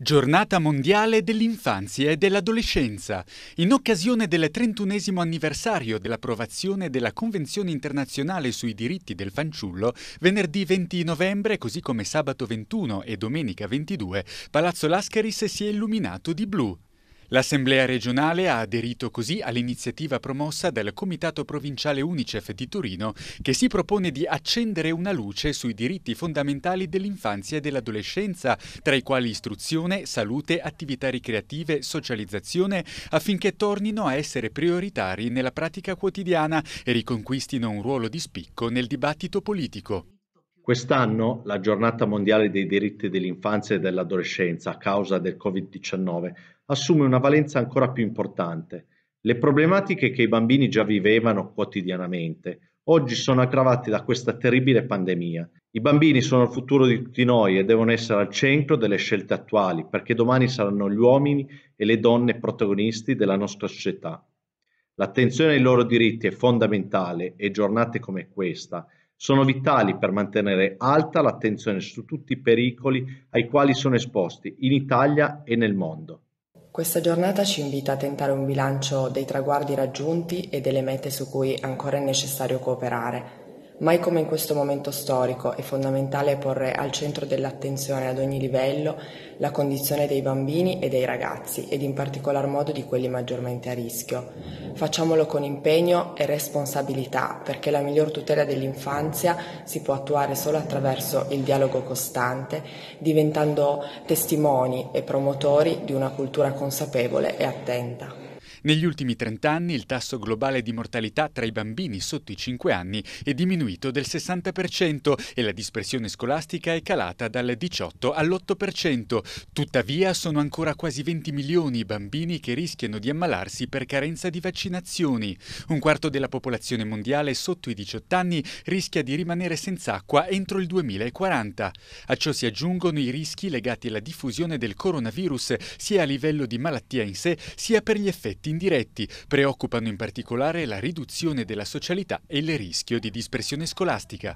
Giornata mondiale dell'infanzia e dell'adolescenza. In occasione del 31 anniversario dell'approvazione della Convenzione internazionale sui diritti del fanciullo, venerdì 20 novembre, così come sabato 21 e domenica 22, Palazzo Lascaris si è illuminato di blu. L'Assemblea regionale ha aderito così all'iniziativa promossa dal Comitato Provinciale Unicef di Torino che si propone di accendere una luce sui diritti fondamentali dell'infanzia e dell'adolescenza, tra i quali istruzione, salute, attività ricreative, socializzazione, affinché tornino a essere prioritari nella pratica quotidiana e riconquistino un ruolo di spicco nel dibattito politico. Quest'anno la giornata mondiale dei diritti dell'infanzia e dell'adolescenza a causa del Covid-19 assume una valenza ancora più importante. Le problematiche che i bambini già vivevano quotidianamente oggi sono aggravate da questa terribile pandemia. I bambini sono il futuro di tutti noi e devono essere al centro delle scelte attuali perché domani saranno gli uomini e le donne protagonisti della nostra società. L'attenzione ai loro diritti è fondamentale e giornate come questa sono vitali per mantenere alta l'attenzione su tutti i pericoli ai quali sono esposti in Italia e nel mondo. Questa giornata ci invita a tentare un bilancio dei traguardi raggiunti e delle mete su cui ancora è necessario cooperare Mai come in questo momento storico è fondamentale porre al centro dell'attenzione ad ogni livello la condizione dei bambini e dei ragazzi ed in particolar modo di quelli maggiormente a rischio. Facciamolo con impegno e responsabilità perché la miglior tutela dell'infanzia si può attuare solo attraverso il dialogo costante, diventando testimoni e promotori di una cultura consapevole e attenta. Negli ultimi 30 anni il tasso globale di mortalità tra i bambini sotto i 5 anni è diminuito del 60% e la dispersione scolastica è calata dal 18 all'8%. Tuttavia sono ancora quasi 20 milioni i bambini che rischiano di ammalarsi per carenza di vaccinazioni. Un quarto della popolazione mondiale sotto i 18 anni rischia di rimanere senza acqua entro il 2040. A ciò si aggiungono i rischi legati alla diffusione del coronavirus sia a livello di malattia in sé sia per gli effetti costi indiretti. Preoccupano in particolare la riduzione della socialità e il rischio di dispersione scolastica.